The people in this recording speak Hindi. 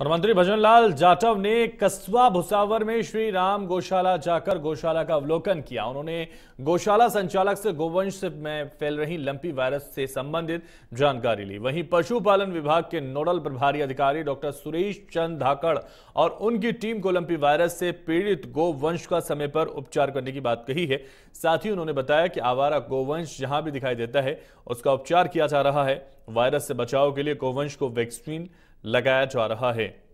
और मंत्री भजनलाल जाटव ने कस्बा भुसावर में श्री राम गौशाला जाकर गौशाला का अवलोकन किया उन्होंने गौशाला संचालक से गोवंश में फैल रही लंपी वायरस से संबंधित जानकारी ली वहीं पशुपालन विभाग के नोडल प्रभारी अधिकारी डॉक्टर सुरेश चंद धाकड़ और उनकी टीम को लंपी वायरस से पीड़ित गोवंश का समय पर उपचार करने की बात कही है साथ ही उन्होंने बताया कि आवारा गोवंश जहां भी दिखाई देता है उसका उपचार किया जा रहा है वायरस से बचाव के लिए गोवंश को वैक्सीन लगाया जा रहा है